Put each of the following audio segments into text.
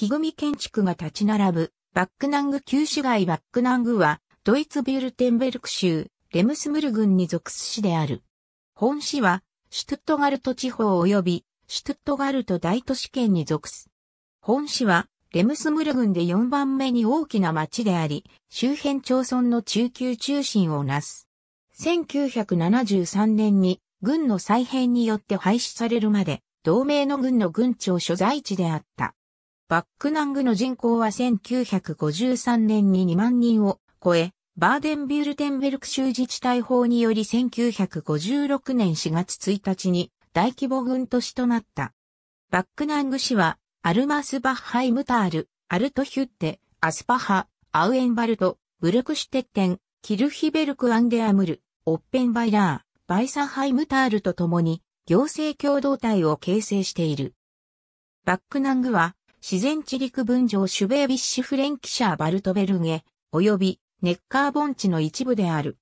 木組建築が立ち並ぶ、バックナング旧市街バックナングは、ドイツビュルテンベルク州、レムスムル郡に属す市である。本市は、シュトゥットガルト地方及び、シュトゥットガルト大都市圏に属す。本市は、レムスムル郡で4番目に大きな町であり、周辺町村の中級中心をなす。1973年に、軍の再編によって廃止されるまで、同盟の軍の軍庁所在地であった。バックナングの人口は1953年に2万人を超え、バーデンビュルテンベルク州自治体法により1956年4月1日に大規模軍都市となった。バックナング市は、アルマスバッハイムタール、アルトヒュッテ、アスパハ、アウエンバルト、ブルクシュテッテン、キルヒベルクアンデアムル、オッペンバイラー、バイサハイムタールと共に行政共同体を形成している。バックナングは自然地陸分上シュベービッシュフレンキシャーバルトベルゲ、及びネッカー盆地の一部である。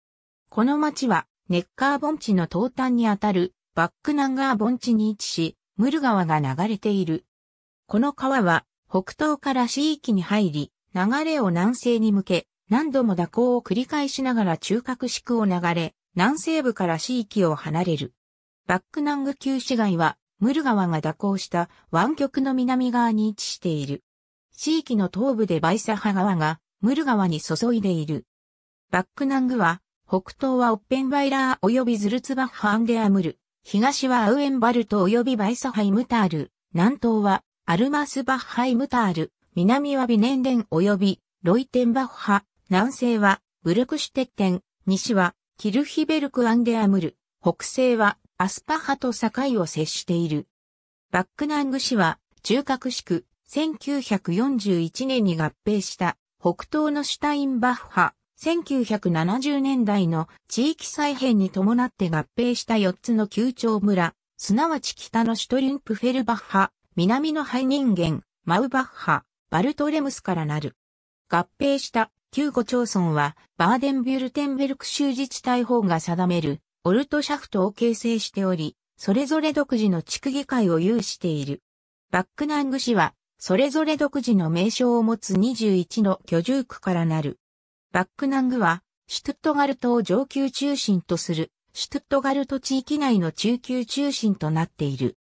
この町はネッカー盆地の東端にあたるバックナンガー盆地に位置し、ムル川が流れている。この川は北東から市域に入り、流れを南西に向け、何度も蛇行を繰り返しながら中核地区を流れ、南西部から市域を離れる。バックナング旧市街はムル川が蛇行した湾曲の南側に位置している。地域の東部でバイサハ川がムル川に注いでいる。バックナングは、北東はオッペンバイラー及びズルツバッハアンデアムル、東はアウエンバルト及びバイサハイムタール、南東はアルマスバッハイムタール、南はビネンデン及びロイテンバッハ、南西はブルクシュテッテン、西はキルヒベルクアンデアムル、北西はアスパ派と境を接している。バックナング市は、中核市区、1941年に合併した北東のシュタインバッハ、1970年代の地域再編に伴って合併した4つの旧町村、すなわち北のシュトリンプフェルバッハ、南のハイニンゲン、マウバッハ、バルトレムスからなる。合併した旧5町村は、バーデンビュルテンベルク州自治体法が定めるオルトシャフトを形成しており、それぞれ独自の地区議会を有している。バックナング市は、それぞれ独自の名称を持つ21の居住区からなる。バックナングは、シュトットガルトを上級中心とする、シュトットガルト地域内の中級中心となっている。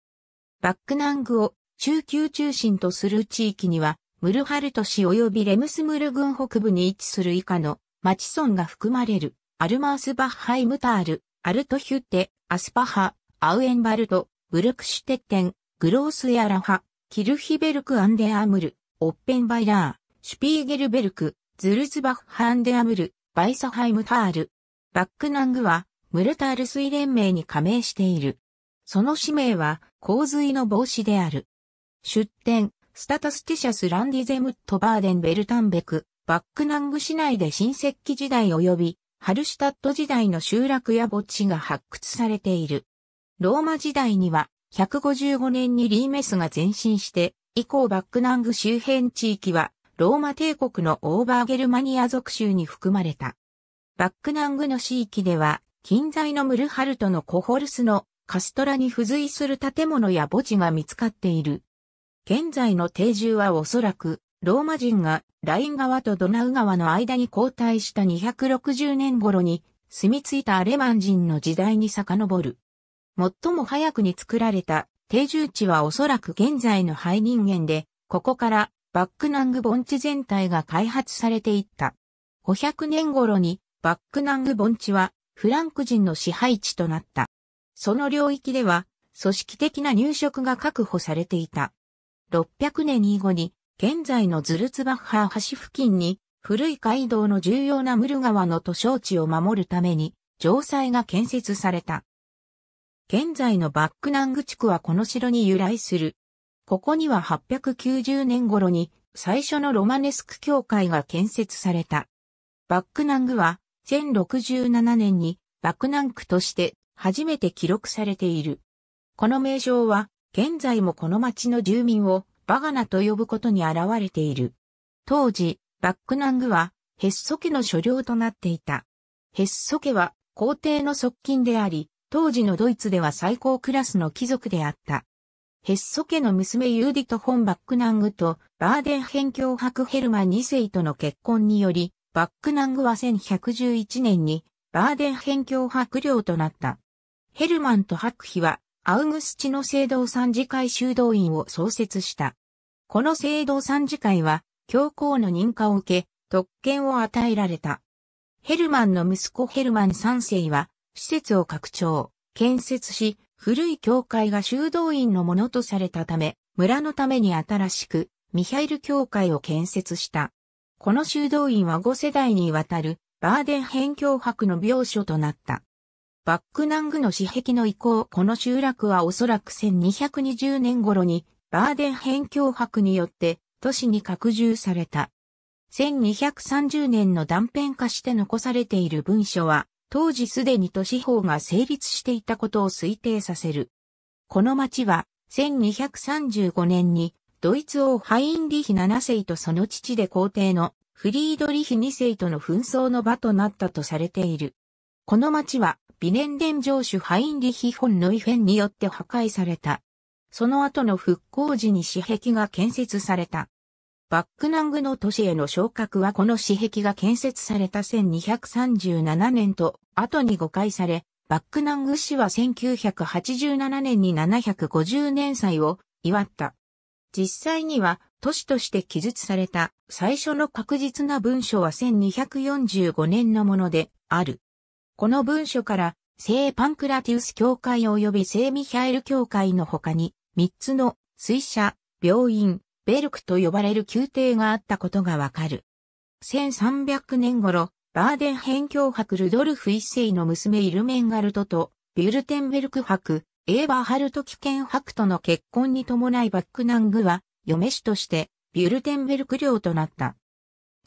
バックナングを中級中心とする地域には、ムルハルト市及びレムスムル郡北部に位置する以下の町村が含まれる、アルマースバッハイムタール、アルトヒュッテ、アスパハ、アウエンバルト、ブルクシュテッテン、グロースエアラハ、キルヒベルクアンデアムル、オッペンバイラー、シュピーゲルベルク、ズルズバッハアンデアムル、バイサハイムタール。バックナングは、ムルタール水連盟に加盟している。その使命は、洪水の防止である。出典、スタタスティシャス・ランディゼムット・バーデン・ベルタンベク、バックナング市内で新石器時代及びハルシュタット時代の集落や墓地が発掘されている。ローマ時代には、155年にリーメスが前進して、以降バックナング周辺地域は、ローマ帝国のオーバーゲルマニア属州に含まれた。バックナングの地域では、近在のムルハルトのコホルスのカストラに付随する建物や墓地が見つかっている。現在の定住はおそらくローマ人がライン川とドナウ川の間に交代した260年頃に住み着いたアレマン人の時代に遡る。最も早くに作られた定住地はおそらく現在のハイ人間で、ここからバックナング盆地全体が開発されていった。500年頃にバックナング盆地はフランク人の支配地となった。その領域では組織的な入植が確保されていた。600年以後に現在のズルツバッハー橋付近に、古い街道の重要なムル川の都書地を守るために、城塞が建設された。現在のバックナング地区はこの城に由来する。ここには890年頃に最初のロマネスク教会が建設された。バックナングは1067年にバックナンクとして初めて記録されている。この名称は現在もこの町の住民をバガナと呼ぶことに現れている。当時、バックナングは、ヘッソ家の所領となっていた。ヘッソ家は、皇帝の側近であり、当時のドイツでは最高クラスの貴族であった。ヘッソ家の娘ユーディト・ォン・バックナングとバーデンヘン教伯ヘルマン2世との結婚により、バックナングは1111年にバーデンヘン教伯領となった。ヘルマンと博妃はアウグスチの聖堂参事会修道院を創設した。この聖堂参事会は、教皇の認可を受け、特権を与えられた。ヘルマンの息子ヘルマン3世は、施設を拡張、建設し、古い教会が修道院のものとされたため、村のために新しく、ミハイル教会を建設した。この修道院は5世代にわたる、バーデン辺教博の病所となった。バックナングの死壁の遺構この集落はおそらく1220年頃にバーデン辺境博によって都市に拡充された。1230年の断片化して残されている文書は当時すでに都市法が成立していたことを推定させる。この町は1235年にドイツ王ハインリヒ7世とその父で皇帝のフリードリヒ2世との紛争の場となったとされている。この町はビネンデン城主ハインリヒ・ホン・ノイフェンによって破壊された。その後の復興時に私壁が建設された。バックナングの都市への昇格はこの私壁が建設された1237年と後に誤解され、バックナング市は1987年に750年祭を祝った。実際には都市として記述された最初の確実な文書は1245年のものである。この文書から、聖パンクラティウス教会及び聖ミヒャエル教会の他に、三つの水車、病院、ベルクと呼ばれる宮廷があったことがわかる。1300年頃、バーデン辺境博ルドルフ一世の娘イルメンガルトと、ビュルテンベルク博、エーバーハルト危険博との結婚に伴いバックナングは、嫁氏として、ビュルテンベルク領となった。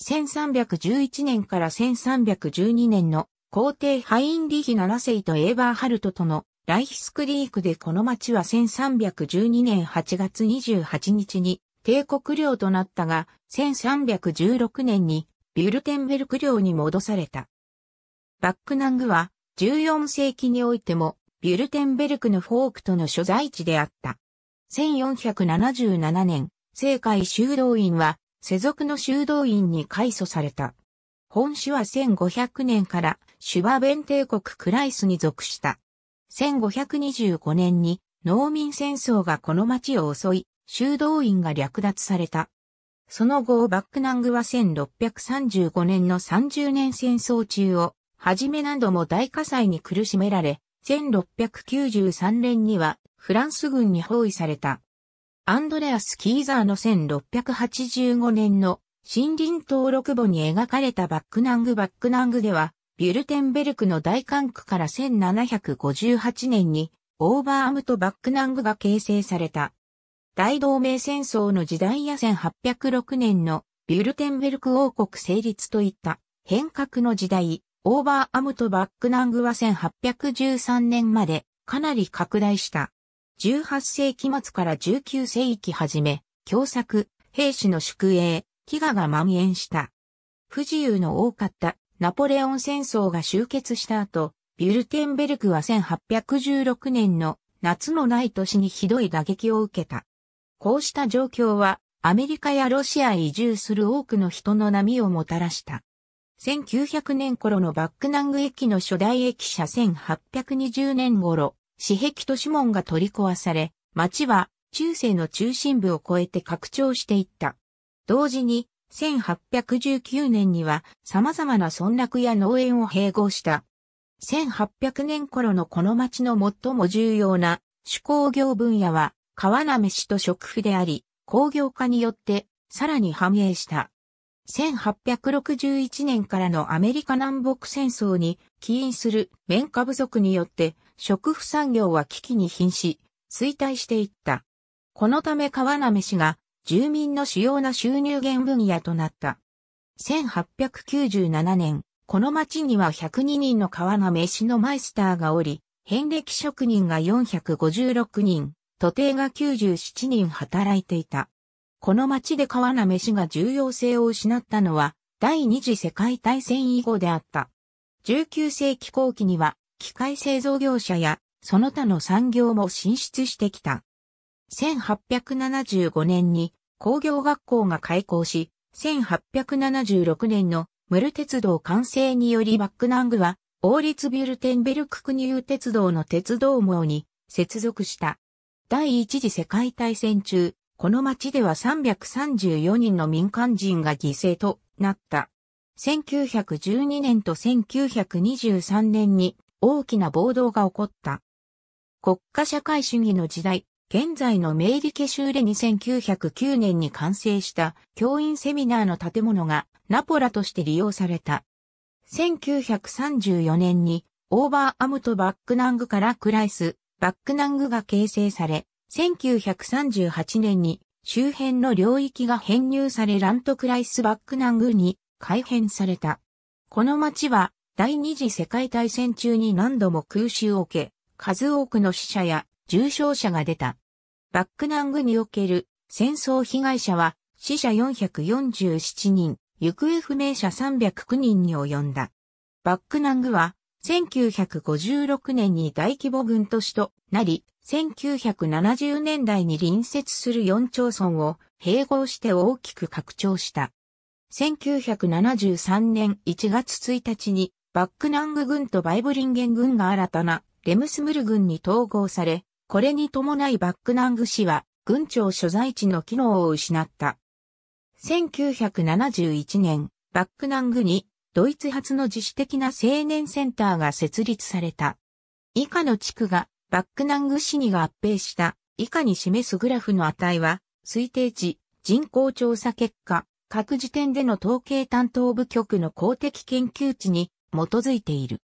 1311年から1312年の皇帝ハインリヒ7世とエーバーハルトとのライヒスクリークでこの町は1312年8月28日に帝国領となったが、1316年にビュルテンベルク領に戻された。バックナングは14世紀においてもビュルテンベルクのフォークとの所在地であった。1477年、政界修道院は世俗の修道院に改組された。本市は1500年からシュバベン帝国クライスに属した。1525年に農民戦争がこの町を襲い、修道院が略奪された。その後、バックナングは1635年の30年戦争中を、はじめなども大火災に苦しめられ、1693年にはフランス軍に包囲された。アンドレアス・キーザーの1685年の森林登録簿に描かれたバックナングバックナングでは、ビュルテンベルクの大管区から1758年にオーバーアムとバックナングが形成された。大同盟戦争の時代や1806年のビュルテンベルク王国成立といった変革の時代、オーバーアムとバックナングは1813年までかなり拡大した。18世紀末から19世紀初め、共作、兵士の宿営、飢餓が蔓延した。不自由の多かったナポレオン戦争が終結した後、ビュルテンベルクは1816年の夏のない年にひどい打撃を受けた。こうした状況はアメリカやロシアへ移住する多くの人の波をもたらした。1900年頃のバックナング駅の初代駅舎1820年頃、私壁都市門が取り壊され、町は中世の中心部を越えて拡張していった。同時に1819年には様々な村落や農園を併合した。1800年頃のこの町の最も重要な手工業分野は川なめしと食府であり、工業化によってさらに繁栄した。1861年からのアメリカ南北戦争に起因する綿花不足によって食府産業は危機に瀕し、衰退していった。このため川なめしが住民の主要な収入源分野となった。1897年、この町には102人の川の飯のマイスターがおり、遍歴職人が456人、徒弟が97人働いていた。この町で川の飯が重要性を失ったのは、第二次世界大戦以後であった。19世紀後期には、機械製造業者や、その他の産業も進出してきた。1875年に工業学校が開校し、1876年のムル鉄道完成によりバックナングは王立ビュルテンベルク国有鉄道の鉄道網に接続した。第一次世界大戦中、この町では334人の民間人が犠牲となった。1912年と1923年に大きな暴動が起こった。国家社会主義の時代、現在のメイリケ州で2909年に完成した教員セミナーの建物がナポラとして利用された。1934年にオーバーアムとバックナングからクライス、バックナングが形成され、1938年に周辺の領域が編入されラントクライスバックナングに改変された。この町は第二次世界大戦中に何度も空襲を受け、数多くの死者や重傷者が出た。バックナングにおける戦争被害者は死者447人、行方不明者309人に及んだ。バックナングは1956年に大規模軍都市となり、1970年代に隣接する4町村を併合して大きく拡張した。1973年1月1日にバックナング軍とバイブリンゲン軍が新たなレムスムル軍に統合され、これに伴いバックナング市は軍庁所在地の機能を失った。1971年、バックナングにドイツ発の自主的な青年センターが設立された。以下の地区がバックナング市に合併した以下に示すグラフの値は推定値、人口調査結果、各時点での統計担当部局の公的研究値に基づいている。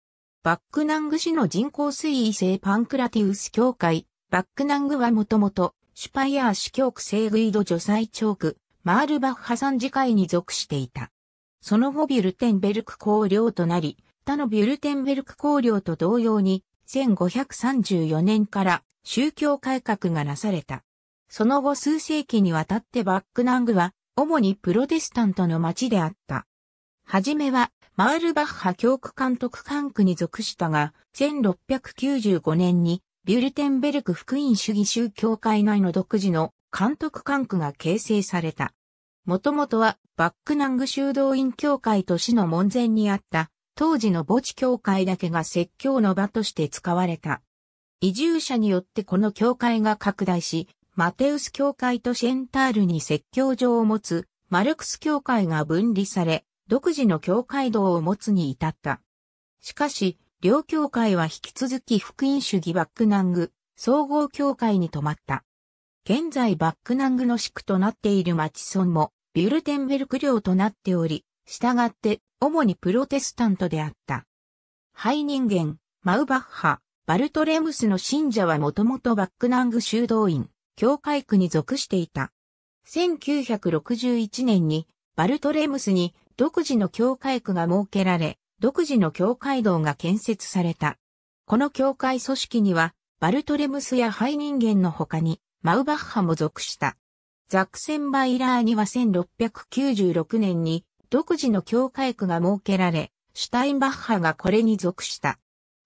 バックナング市の人工水位制パンクラティウス協会。バックナングはもともと、シュパイアー市教区セーグイド除災長区、マールバッハン次会に属していた。その後ビュルテンベルク公領となり、他のビュルテンベルク公領と同様に、1534年から宗教改革がなされた。その後数世紀にわたってバックナングは、主にプロテスタントの町であった。はじめはマールバッハ教区監督管区に属したが、1695年にビュルテンベルク福音主義宗教会内の独自の監督管区が形成された。もともとはバックナング修道院教会と市の門前にあった当時の墓地教会だけが説教の場として使われた。移住者によってこの教会が拡大し、マテウス教会とシェンタールに説教場を持つマルクス教会が分離され、独自の教会道を持つに至った。しかし、両教会は引き続き福音主義バックナング、総合教会に泊まった。現在バックナングの地区となっている町村も、ビュルテンベルク領となっており、従って、主にプロテスタントであった。ハイ人間、マウバッハ、バルトレムスの信者はもともとバックナング修道院、教会区に属していた。1961年に、バルトレムスに独自の教会区が設けられ、独自の教会堂が建設された。この教会組織には、バルトレムスやハイ人間の他に、マウバッハも属した。ザクセンバイラーには1696年に、独自の教会区が設けられ、シュタインバッハがこれに属した。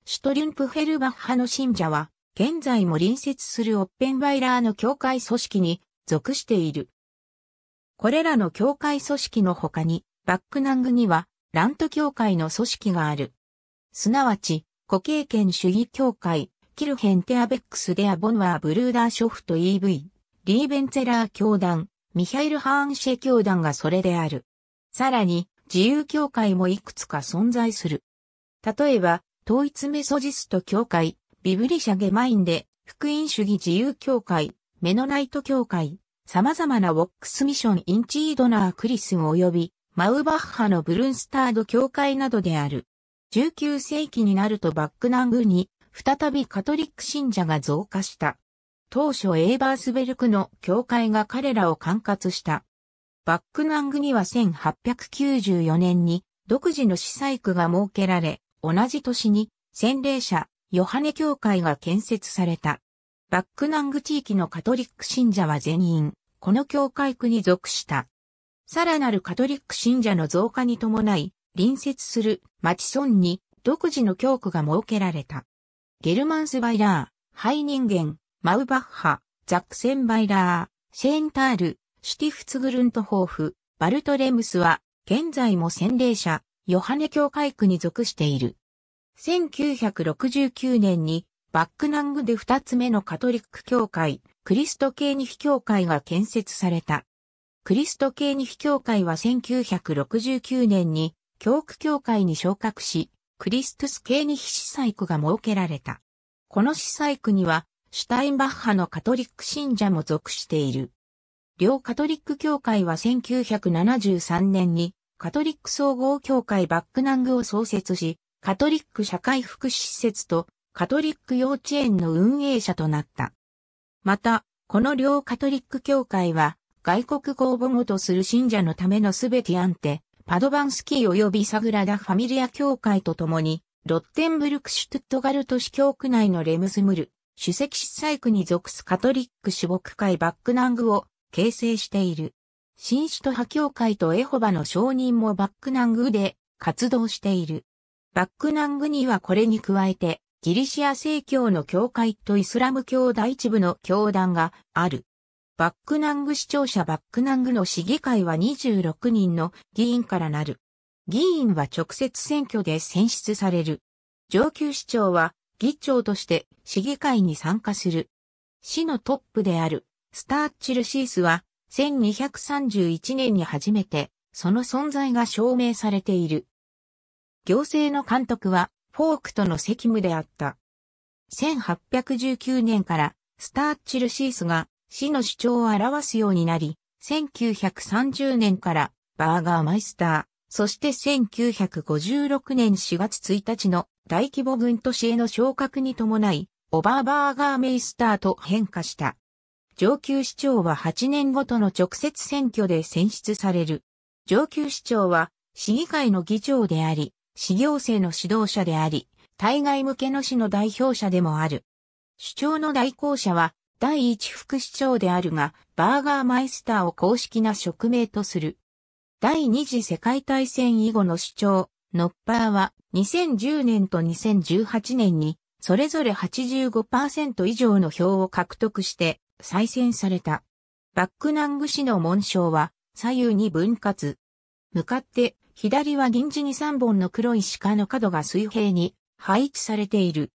シュトリュンプヘルバッハの信者は、現在も隣接するオッペンバイラーの教会組織に属している。これらの教会組織の他に、バックナングには、ラント協会の組織がある。すなわち、固形験主義協会、キルヘンテアベックスデアボンワーブルーダーショフト EV、リーベンツェラー教団、ミハイル・ハーンシェ教団がそれである。さらに、自由協会もいくつか存在する。例えば、統一メソジスト協会、ビブリシャゲマインで、福音主義自由協会、メノナイト協会、様々なウォックスミションインチードナークリスン及びマウバッハのブルンスタード教会などである。19世紀になるとバックナングに再びカトリック信者が増加した。当初エーバースベルクの教会が彼らを管轄した。バックナングには1894年に独自の司祭区が設けられ、同じ年に洗礼者ヨハネ教会が建設された。バックナング地域のカトリック信者は全員、この教会区に属した。さらなるカトリック信者の増加に伴い、隣接する町村に独自の教区が設けられた。ゲルマンス・バイラー、ハイニンゲン、マウバッハ、ザックセン・バイラー、シェーンタール、シュティフツグルントホーフ、バルトレムスは、現在も洗礼者、ヨハネ教会区に属している。1969年に、バックナングで2つ目のカトリック教会、クリスト系二非教会が建設された。クリスト系二非教会は1969年に教区教会に昇格し、クリストス系二非司祭区が設けられた。この司祭区には、シュタインバッハのカトリック信者も属している。両カトリック教会は1973年にカトリック総合教会バックナングを創設し、カトリック社会福祉施設とカトリック幼稚園の運営者となった。また、この両カトリック教会は外国語母語とする信者のためのすべてアンテ、パドバンスキー及びサグラダ・ファミリア教会とともに、ロッテンブルク・シュトゥットガルト市教区内のレムスムル、主席司祭区に属すカトリック主牧会バックナングを形成している。新首都派教会とエホバの承人もバックナングで活動している。バックナングにはこれに加えて、ギリシア正教の教会とイスラム教第一部の教団がある。バックナング市庁舎バックナングの市議会は26人の議員からなる。議員は直接選挙で選出される。上級市長は議長として市議会に参加する。市のトップであるスターチルシースは1231年に初めてその存在が証明されている。行政の監督はフォークとの責務であった。1819年からスターチルシースが市の主張を表すようになり、1930年からバーガーマイスター、そして1956年4月1日の大規模軍都市への昇格に伴い、オバーバーガーメイスターと変化した。上級市長は8年ごとの直接選挙で選出される。上級市長は市議会の議長であり、市行政の指導者であり、対外向けの市の代表者でもある。主張の代行者は第一副市長であるが、バーガーマイスターを公式な職名とする。第二次世界大戦以後の市長、ノッパーは2010年と2018年に、それぞれ85%以上の票を獲得して再選された。バックナング市の紋章は左右に分割。向かって左は銀地に3本の黒い鹿の角が水平に配置されている。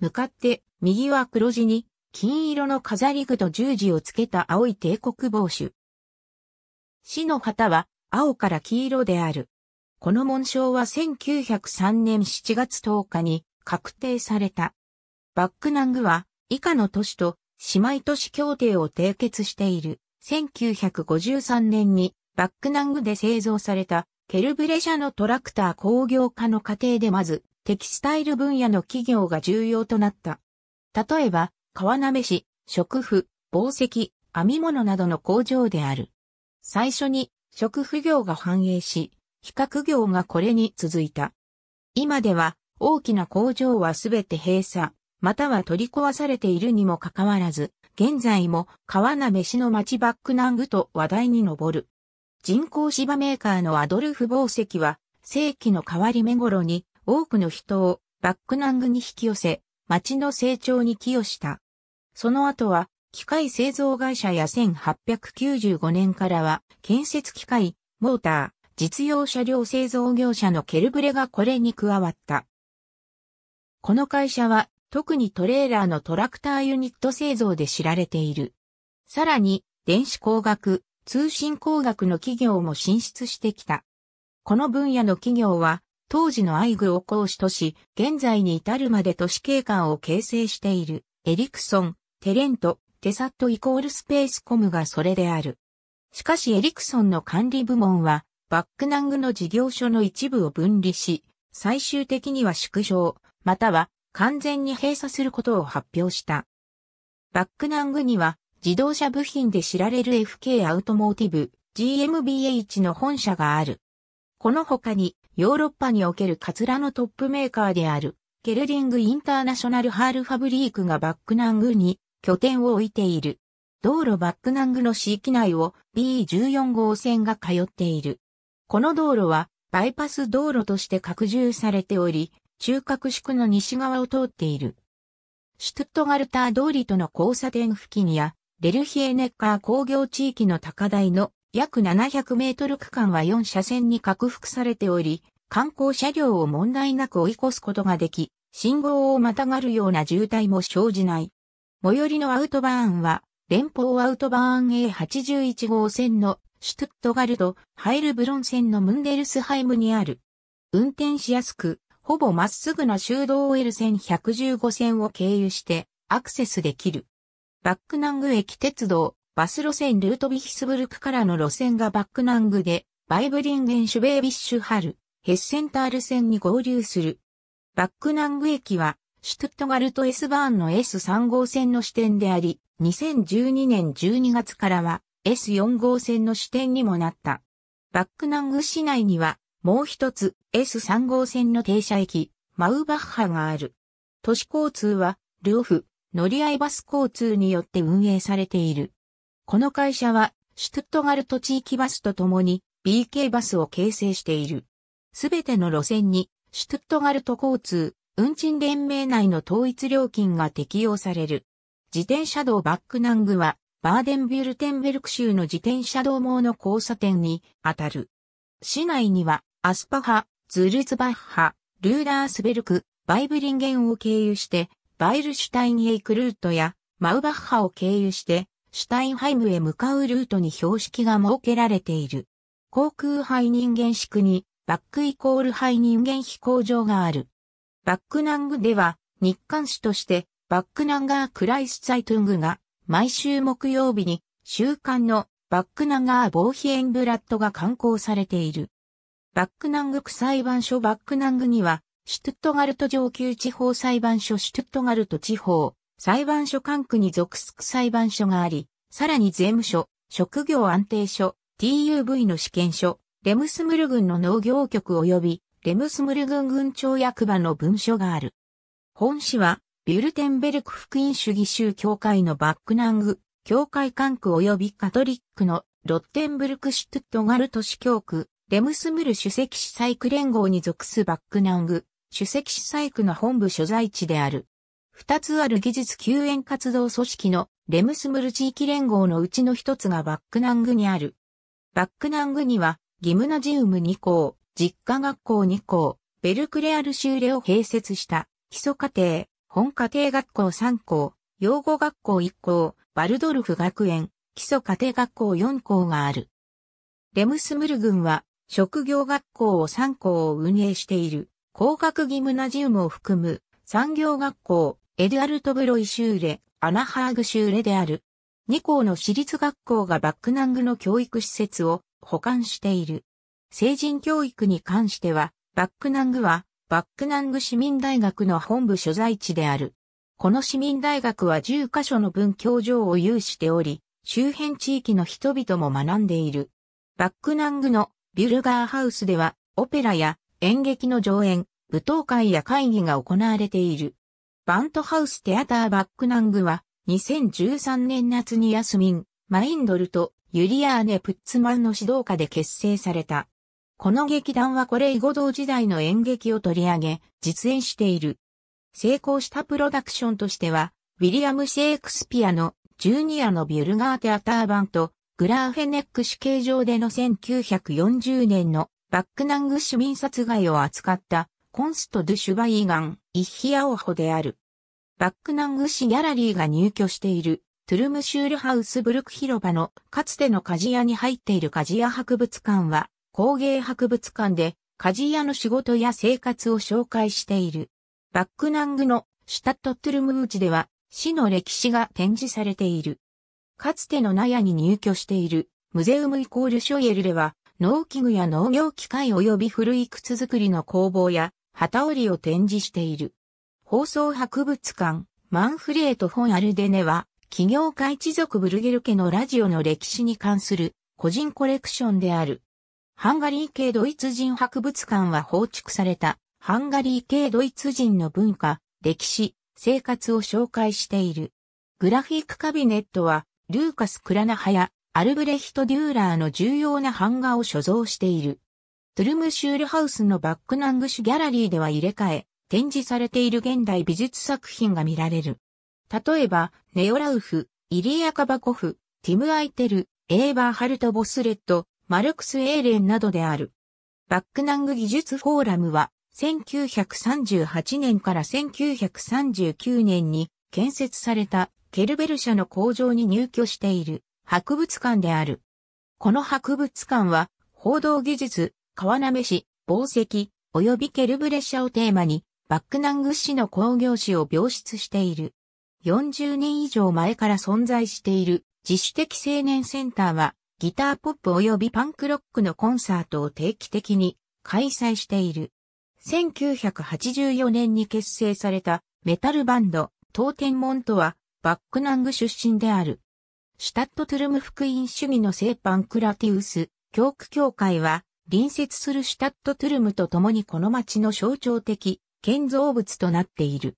向かって右は黒地に金色の飾り具と十字をつけた青い帝国帽子。市の旗は青から黄色である。この紋章は1903年7月10日に確定された。バックナングは以下の都市と姉妹都市協定を締結している。1953年にバックナングで製造されたケルブレ社のトラクター工業化の過程でまずテキスタイル分野の企業が重要となった。例えば川なめし、食府、宝石、編み物などの工場である。最初に食府業が繁栄し、比較業がこれに続いた。今では大きな工場はすべて閉鎖、または取り壊されているにもかかわらず、現在も川なめしの町バックナングと話題に上る。人工芝メーカーのアドルフ宝石は、世紀の変わり目頃に多くの人をバックナングに引き寄せ、町の成長に寄与した。その後は、機械製造会社や1895年からは、建設機械、モーター、実用車両製造業者のケルブレがこれに加わった。この会社は、特にトレーラーのトラクターユニット製造で知られている。さらに、電子工学、通信工学の企業も進出してきた。この分野の企業は、当時のアイグを講師とし、現在に至るまで都市景観を形成している、エリクソン、テレント、テサットイコールスペースコムがそれである。しかしエリクソンの管理部門は、バックナングの事業所の一部を分離し、最終的には縮小、または完全に閉鎖することを発表した。バックナングには自動車部品で知られる FK アウトモーティブ GMBH の本社がある。この他にヨーロッパにおけるカツラのトップメーカーであるケルディングインターナショナルハールファブリークがバックナングに拠点を置いている。道路バックナングの市域内を B14 号線が通っている。この道路はバイパス道路として拡充されており、中核宿の西側を通っている。シュトットガルター通りとの交差点付近や、レルヒエネッカー工業地域の高台の約700メートル区間は4車線に拡幅されており、観光車両を問題なく追い越すことができ、信号をまたがるような渋滞も生じない。最寄りのアウトバーンは、連邦アウトバーン A81 号線のシュトゥットガルド・ハイルブロン線のムンデルスハイムにある。運転しやすく、ほぼまっすぐな修道 L 線115線を経由してアクセスできる。バックナング駅鉄道、バス路線ルートビヒスブルクからの路線がバックナングで、バイブリンゲンシュベービッシュハル、ヘッセンタール線に合流する。バックナング駅はシュトゥットガルト S バーンの S3 号線の支店であり、2012年12月からは S4 号線の支店にもなった。バックナング市内には、もう一つ S3 号線の停車駅、マウバッハがある。都市交通は、ルオフ、乗り合いバス交通によって運営されている。この会社は、シュトゥットガルト地域バスとともに、BK バスを形成している。すべての路線に、シュトットガルト交通、運賃連盟内の統一料金が適用される。自転車道バックナングは、バーデンビュルテンベルク州の自転車道網の交差点に当たる。市内には、アスパハ、ズルツバッハ、ルーダースベルク、バイブリンゲンを経由して、バイルシュタインへ行くルートや、マウバッハを経由して、シュタインハイムへ向かうルートに標識が設けられている。航空廃人間宿に、バックイコール廃人間飛行場がある。バックナングでは、日刊誌として、バックナンガークライスサイトングが、毎週木曜日に、週刊のバックナンガー防避ヒエンブラッドが刊行されている。バックナング区裁判所バックナングには、シュトゥットガルト上級地方裁判所シュトゥットガルト地方裁判所管区に属す裁判所があり、さらに税務署、職業安定所、TUV の試験所、レムスムル郡の農業局及びレムスムル軍軍長役場の文書がある。本市は、ビュルテンベルク福音主義州教会のバックナング、教会管区及びカトリックのロッテンブルクシュトゥットガル都市教区、レムスムル主席市祭区連合に属すバックナング、主席市祭区の本部所在地である。二つある技術救援活動組織のレムスムル地域連合のうちの一つがバックナングにある。バックナングにはギムナジウム2校、実家学校2校、ベルクレアル修レを併設した、基礎家庭、本家庭学校3校、養護学校1校、バルドルフ学園、基礎家庭学校4校がある。レムスムル郡は、職業学校を3校を運営している、工学ギムナジウムを含む、産業学校、エドアルトブロイシューレ、アナハーグシューレである。2校の私立学校がバックナングの教育施設を保管している。成人教育に関しては、バックナングは、バックナング市民大学の本部所在地である。この市民大学は10カ所の文教場を有しており、周辺地域の人々も学んでいる。バックナングのビュルガーハウスでは、オペラや演劇の上演、舞踏会や会議が行われている。バントハウステアターバックナングは、2013年夏にヤスミン、マインドルとユリアーネ・プッツマンの指導下で結成された。この劇団はこれ以後同時代の演劇を取り上げ、実演している。成功したプロダクションとしては、ウィリアム・シェイクスピアのジュニアのビュルガーテアター版と、グラーフェネック死刑場での1940年のバックナング市民殺害を扱ったコンスト・ドゥ・シュバイーガン・イッヒアオホである。バックナング市ギャラリーが入居しているトゥルムシュールハウスブルク広場のかつての鍛冶屋に入っている鍛冶屋博物館は工芸博物館で鍛冶屋の仕事や生活を紹介している。バックナングのシュタットトゥルムーチでは市の歴史が展示されている。かつての納屋に入居しているムゼウムイコールショイエルでは農機具や農業機械及び古い靴作りの工房や旗織りを展示している。放送博物館マンフレート・フォン・アルデネは企業家一族ブルゲル家のラジオの歴史に関する個人コレクションである。ハンガリー系ドイツ人博物館は放築された、ハンガリー系ドイツ人の文化、歴史、生活を紹介している。グラフィックカビネットは、ルーカス・クラナハやアルブレヒト・デューラーの重要な版画を所蔵している。トゥルムシュールハウスのバックナングシュギャラリーでは入れ替え、展示されている現代美術作品が見られる。例えば、ネオラウフ、イリア・カバコフ、ティム・アイテル、エーバー・ハルト・ボスレット、マルクス・エーレンなどである。バックナング技術フォーラムは、1938年から1939年に建設されたケルベル社の工場に入居している博物館である。この博物館は、報道技術、川鍋市、宝石、及びケルブレ社をテーマに、バックナング市の工業史を描出している。40年以上前から存在している自主的青年センターは、ギターポップ及びパンクロックのコンサートを定期的に開催している。1984年に結成されたメタルバンド、東天門とはバックナング出身である。シュタットトゥルム福音主義の聖パンクラティウス、教区協会は、隣接するシュタットトゥルムと共にこの町の象徴的建造物となっている。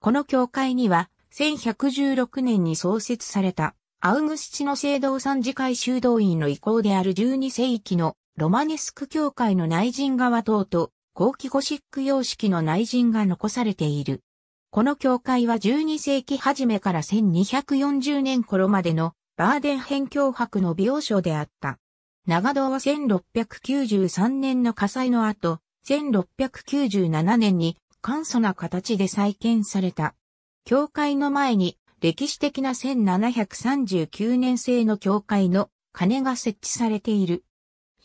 この教会には、1116年に創設されたアウグスチの聖堂三次会修道院の意向である12世紀のロマネスク教会の内陣側等と後期ゴシック様式の内陣が残されている。この教会は12世紀初めから1240年頃までのバーデン編教博の美容所であった。長堂は1693年の火災の後、1697年に簡素な形で再建された。教会の前に歴史的な1739年製の教会の鐘が設置されている。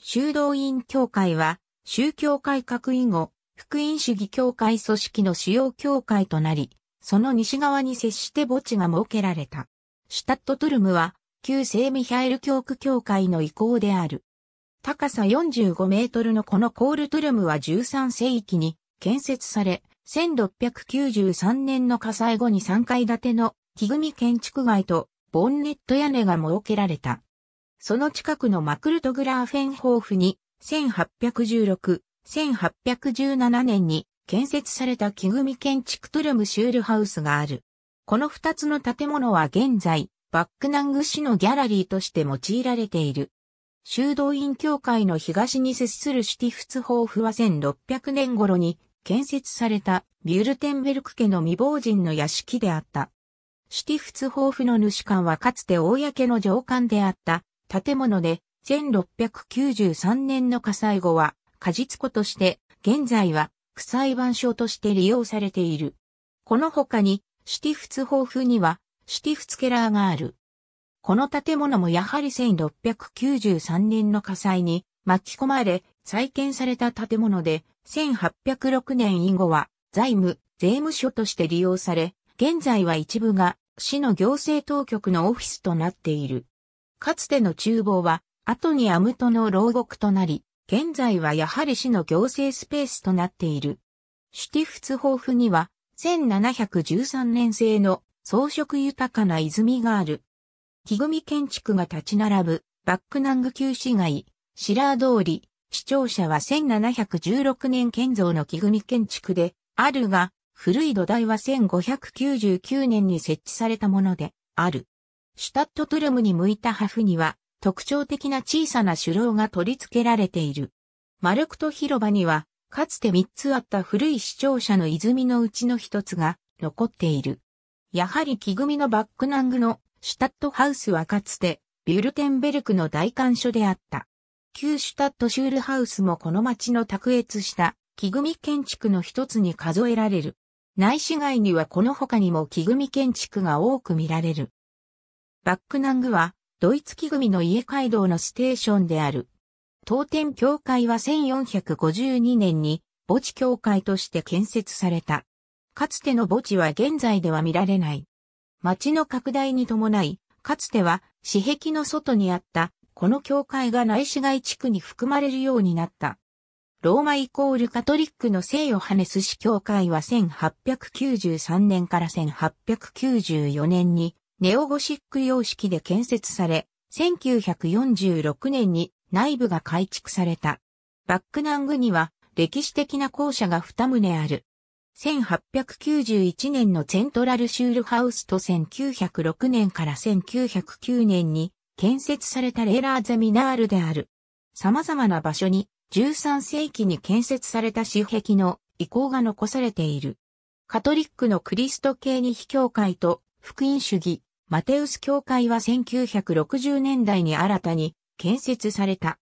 修道院教会は、宗教改革以後、福音主義教会組織の主要教会となり、その西側に接して墓地が設けられた。シュタットトゥルムは、旧聖ミハエル教区教会の遺構である。高さ45メートルのこのコールトゥルムは13世紀に建設され、1693年の火災後に3階建ての木組建築街とボンネット屋根が設けられた。その近くのマクルト・グラーフェンホーフに1816、1817年に建設された木組建築トルムシュールハウスがある。この二つの建物は現在、バックナング市のギャラリーとして用いられている。修道院協会の東に接するシュティフツホーフは1600年頃に建設されたビュルテンベルク家の未亡人の屋敷であった。シティフツホーフの主館はかつて公の上官であった建物で、1693年の火災後は果実庫として、現在は区裁判所として利用されている。この他に、シティフツホーフには、シティフツケラーがある。この建物もやはり1693年の火災に巻き込まれ、再建された建物で、1806年以後は財務、税務所として利用され、現在は一部が市の行政当局のオフィスとなっている。かつての厨房は、後にアムトの牢獄となり、現在はやはり市の行政スペースとなっている。シュティフツホーフには、1713年製の装飾豊かな泉がある。木組建築が立ち並ぶ、バックナング旧市街、シラー通り、市庁舎は1716年建造の木組建築で、あるが、古い土台は1599年に設置されたものである。シュタットトゥルムに向いた破風には特徴的な小さな手楼が取り付けられている。マルクト広場にはかつて3つあった古い視聴者の泉のうちの一つが残っている。やはり木組みのバックナングのシュタットハウスはかつてビュルテンベルクの大官所であった。旧シュタットシュールハウスもこの町の卓越した木組み建築の一つに数えられる。内市街にはこの他にも木組建築が多く見られる。バックナングは、ドイツ木組の家街道のステーションである。当店教会は1452年に墓地教会として建設された。かつての墓地は現在では見られない。町の拡大に伴い、かつては、市壁の外にあった、この教会が内市街地区に含まれるようになった。ローマイコールカトリックの聖ヨハネス市教会は1893年から1894年にネオゴシック様式で建設され、1946年に内部が改築された。バックナングには歴史的な校舎が2棟ある。1891年のセントラルシュールハウスと1906年から1909年に建設されたレーラーゼミナールである。様々な場所に13世紀に建設された紙壁の遺構が残されている。カトリックのクリスト系に非教会と福音主義、マテウス教会は1960年代に新たに建設された。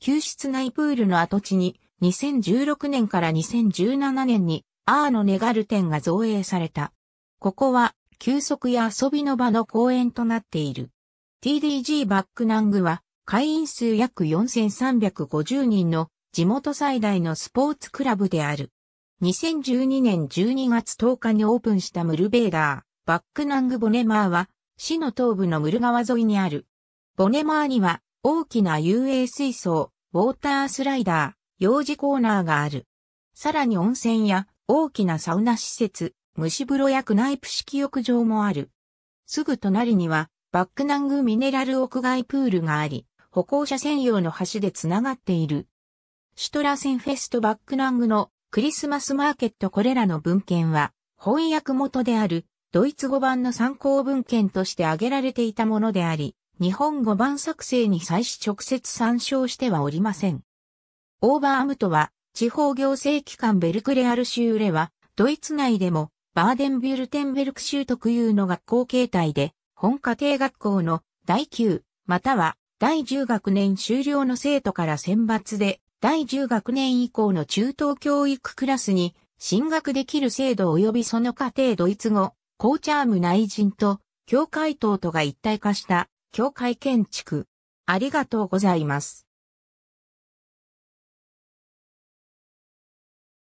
旧室内プールの跡地に2016年から2017年にアーノネガル展が造営された。ここは休息や遊びの場の公園となっている。TDG バックナングは会員数約4350人の地元最大のスポーツクラブである。2012年12月10日にオープンしたムルベーダー、バックナングボネマーは、市の東部のムル川沿いにある。ボネマーには、大きな遊泳水槽、ウォータースライダー、幼児コーナーがある。さらに温泉や、大きなサウナ施設、虫風呂やクナイプ式浴場もある。すぐ隣には、バックナングミネラル屋外プールがあり、歩行者専用の橋でつながっている。シュトラセンフェストバックナングのクリスマスマーケットこれらの文献は翻訳元であるドイツ語版の参考文献として挙げられていたものであり、日本語版作成に際し直接参照してはおりません。オーバーアムトは地方行政機関ベルクレアル州ではドイツ内でもバーデンビュルテンベルク州特有の学校形態で本家庭学校の第9または第10学年終了の生徒から選抜で、第10学年以降の中等教育クラスに進学できる制度及びその過程ドイツ語、コーチャーム内陣と、教会等とが一体化した、教会建築。ありがとうございます。